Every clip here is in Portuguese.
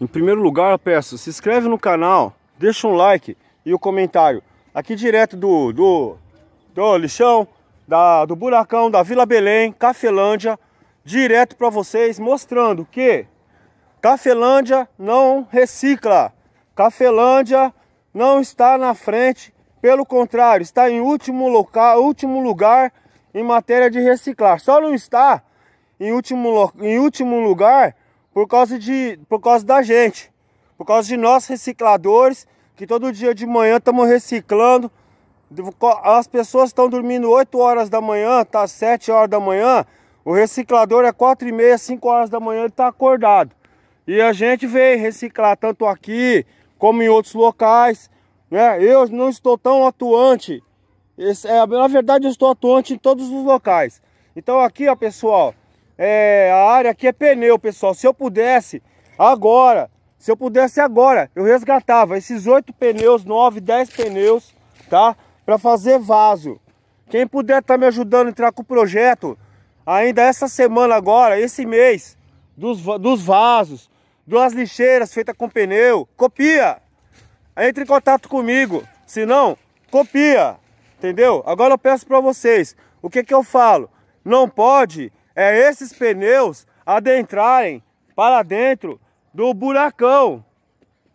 Em primeiro lugar, eu peço, se inscreve no canal, deixa um like e o um comentário. Aqui direto do, do, do lixão, da, do buracão, da Vila Belém, Cafelândia, direto para vocês, mostrando que Cafelândia não recicla. Cafelândia não está na frente, pelo contrário, está em último, local, último lugar em matéria de reciclar. Só não está em último, em último lugar por causa de por causa da gente, por causa de nós recicladores que todo dia de manhã estamos reciclando. As pessoas estão dormindo 8 horas da manhã, tá 7 horas da manhã. O reciclador é 4 e meia, 5 horas da manhã, ele está acordado. E a gente vem reciclar tanto aqui como em outros locais. Né? Eu não estou tão atuante. Esse, é, na verdade, eu estou atuante em todos os locais. Então aqui, ó, pessoal, é, a área aqui é pneu, pessoal. Se eu pudesse, agora, se eu pudesse agora, eu resgatava esses oito pneus, nove, dez pneus, tá? Para fazer vaso. Quem puder estar tá me ajudando a entrar com o projeto, ainda essa semana agora, esse mês, dos, dos vasos, das lixeiras feitas com pneu, copia! Entre em contato comigo, se não, copia, entendeu? Agora eu peço para vocês, o que que eu falo? Não pode é esses pneus adentrarem para dentro do buracão.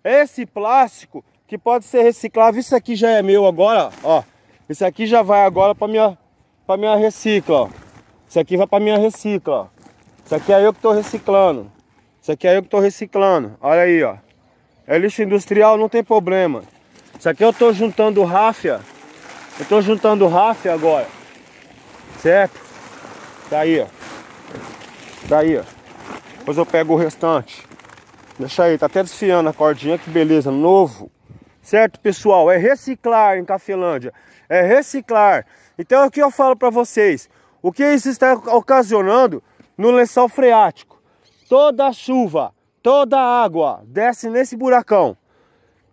Esse plástico que pode ser reciclável, isso aqui já é meu agora, ó. Isso aqui já vai agora para minha para minha recicla, ó. Isso aqui vai para minha recicla, ó. Isso aqui é eu que estou reciclando. Isso aqui é eu que estou reciclando. Olha aí, ó. É lixo industrial, não tem problema. Isso aqui eu estou juntando ráfia. Eu estou juntando ráfia agora. Certo? Tá aí, ó. Daí, ó. Depois eu pego o restante. Deixa aí, tá até desfiando a cordinha, que beleza, novo. Certo, pessoal? É reciclar em Cafelândia. É reciclar. Então aqui eu falo para vocês. O que isso está ocasionando no lençol freático? Toda chuva, toda água desce nesse buracão.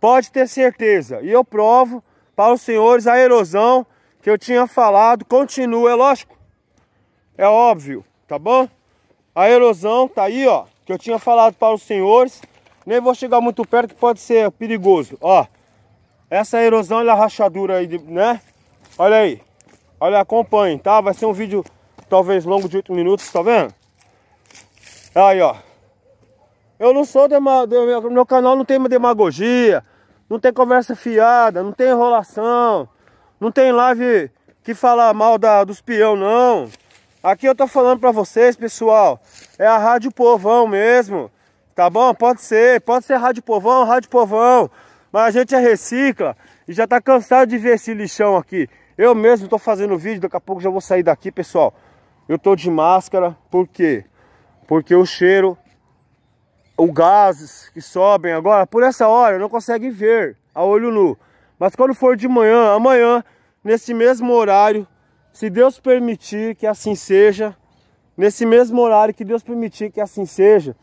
Pode ter certeza. E eu provo para os senhores a erosão que eu tinha falado. Continua, é lógico. É óbvio, tá bom? A erosão tá aí, ó, que eu tinha falado para os senhores. Nem vou chegar muito perto que pode ser perigoso, ó. Essa erosão, olha a rachadura aí, né? Olha aí. Olha, acompanhe, tá? Vai ser um vídeo talvez longo de 8 minutos, tá vendo? Aí, ó. Eu não sou demagogia, meu canal não tem demagogia, não tem conversa fiada, não tem enrolação, não tem live que fala mal da, dos peão, não. Aqui eu tô falando pra vocês, pessoal, é a Rádio Povão mesmo, tá bom? Pode ser, pode ser Rádio Povão, Rádio Povão, mas a gente é recicla e já tá cansado de ver esse lixão aqui. Eu mesmo tô fazendo vídeo, daqui a pouco já vou sair daqui, pessoal. Eu tô de máscara, por quê? Porque o cheiro, o gases que sobem agora, por essa hora não consegue ver a olho nu. Mas quando for de manhã, amanhã, nesse mesmo horário, se Deus permitir que assim seja, nesse mesmo horário que Deus permitir que assim seja,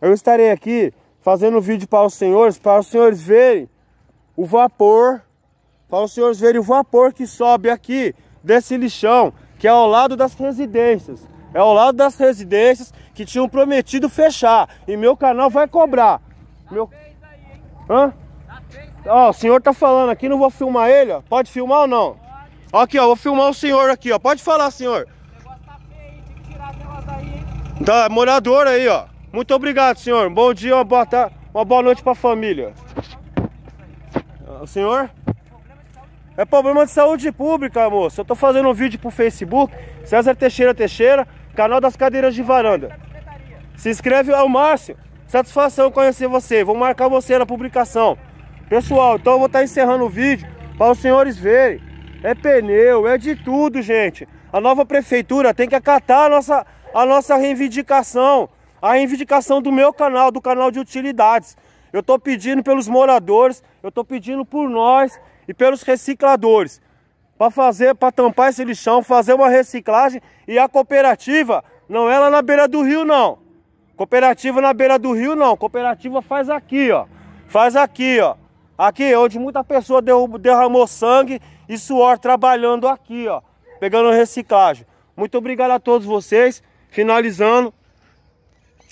eu estarei aqui fazendo vídeo para os senhores, para os senhores verem o vapor, para os senhores verem o vapor que sobe aqui desse lixão, que é ao lado das residências. É ao lado das residências que tinham prometido fechar. E meu canal vai cobrar. Dá meu... Aí, Hã? Ó, o senhor tá falando aqui, não vou filmar ele, ó. Pode filmar ou não? aqui, ó, vou filmar o senhor aqui, ó. Pode falar, senhor. O negócio tá feio, Tem que tirar as elas daí, hein? Tá, morador aí, ó. Muito obrigado, senhor. Bom dia, uma boa tarde, uma boa noite pra família. Ah, o senhor? É problema de saúde pública, moço. Eu tô fazendo um vídeo pro Facebook, César Teixeira Teixeira, canal das cadeiras de varanda. Se inscreve ao Márcio. Satisfação conhecer você. Vou marcar você na publicação. Pessoal, então eu vou estar tá encerrando o vídeo para os senhores verem é pneu, é de tudo, gente. A nova prefeitura tem que acatar a nossa, a nossa reivindicação, a reivindicação do meu canal, do canal de utilidades. Eu estou pedindo pelos moradores, eu estou pedindo por nós e pelos recicladores para fazer, para tampar esse lixão, fazer uma reciclagem e a cooperativa não é lá na beira do rio não. Cooperativa na beira do rio não, cooperativa faz aqui, ó. Faz aqui, ó. Aqui, onde muita pessoa derramou sangue e suor trabalhando aqui, ó. Pegando reciclagem. Muito obrigado a todos vocês. Finalizando.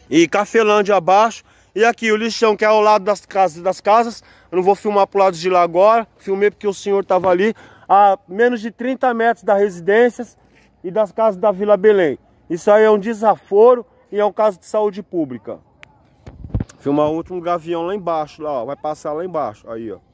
E Cafelândia abaixo. E aqui o lixão que é ao lado das casas. Das casas. Eu não vou filmar pro lado de lá agora. Filmei porque o senhor tava ali. A menos de 30 metros das residências e das casas da Vila Belém. Isso aí é um desaforo e é um caso de saúde pública. Filmar o último gavião lá embaixo, lá, ó. Vai passar lá embaixo. Aí, ó.